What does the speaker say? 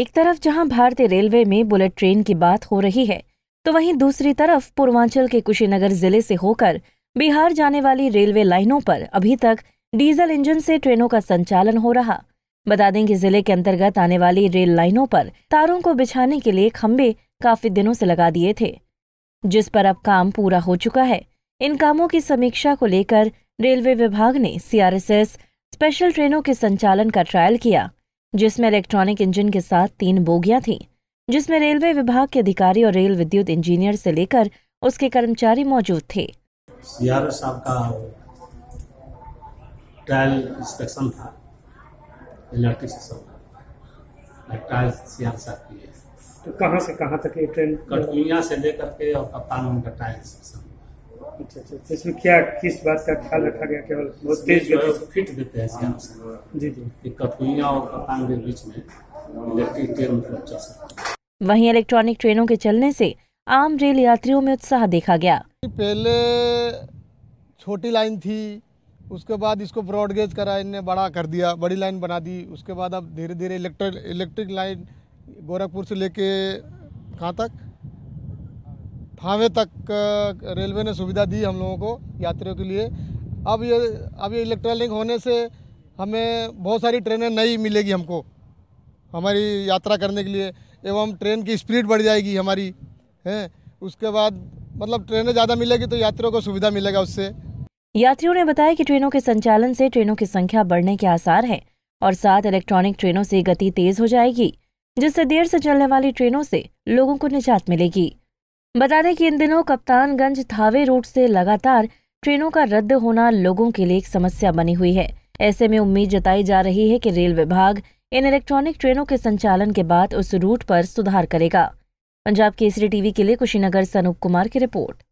एक तरफ जहां भारतीय रेलवे में बुलेट ट्रेन की बात हो रही है तो वहीं दूसरी तरफ पूर्वांचल के कुशीनगर जिले से होकर बिहार जाने वाली रेलवे लाइनों पर अभी तक डीजल इंजन से ट्रेनों का संचालन हो रहा बता दें कि जिले के अंतर्गत आने वाली रेल लाइनों पर तारों को बिछाने के लिए खम्भे काफी दिनों से लगा दिए थे जिस पर अब काम पूरा हो चुका है इन कामों की समीक्षा को लेकर रेलवे विभाग ने सीआरएसएस स्पेशल ट्रेनों के संचालन का ट्रायल किया जिसमें इलेक्ट्रॉनिक इंजन के साथ तीन बोगियां थीं जिसमें रेलवे विभाग के अधिकारी और रेल विद्युत इंजीनियर से लेकर उसके कर्मचारी मौजूद थे साहब का ट्रायल इंस्पेक्शन था इलेक्ट्रिक सिस्टम का ट्रायल सीआर साहब की है तो कहाँ से कहाँ तक ये ट्रेन कटकुनिया से लेकर के और कप्तान का ट्रायल इंस्पेक्शन तो इसमें क्या किस बात का ख्याल रखा गया केवल बहुत तेज गति से फिट देते हैं इसके जी जी कपुइया और कटांग के बीच में इलेक्ट्रिक ट्रेन मतलब चल सकती वहीं इलेक्ट्रॉनिक ट्रेनों के चलने से आम रेल यात्रियों में उत्साह देखा गया पहले छोटी लाइन थी उसके बाद इसको ब्रॉडगेज करा इनने बड़ा कर दिया बड़ी लाइन बना दी उसके बाद अब धीरे धीरे इलेक्ट्रिक इलेक्ट्रिक लाइन गोरखपुर से लेके कहाँ तक थावे तक रेलवे ने सुविधा दी हम लोगों को यात्रियों के लिए अब ये अब ये इलेक्ट्रॉनिक होने से हमें बहुत सारी ट्रेनें नई मिलेगी हमको हमारी यात्रा करने के लिए एवं ट्रेन की स्पीड बढ़ जाएगी हमारी हैं उसके बाद मतलब ट्रेनें ज़्यादा मिलेगी तो यात्रियों को सुविधा मिलेगा उससे यात्रियों ने बताया कि ट्रेनों के संचालन से ट्रेनों की संख्या बढ़ने के आसार हैं और साथ इलेक्ट्रॉनिक ट्रेनों से गति तेज हो जाएगी जिससे देर से चलने वाली ट्रेनों से लोगों को निजात मिलेगी बता दें कि इन दिनों कप्तानगंज थावे रूट से लगातार ट्रेनों का रद्द होना लोगों के लिए एक समस्या बनी हुई है ऐसे में उम्मीद जताई जा रही है कि रेल विभाग इन इलेक्ट्रॉनिक ट्रेनों के संचालन के बाद उस रूट पर सुधार करेगा पंजाब केसरी टीवी के लिए कुशीनगर से अनूप कुमार की रिपोर्ट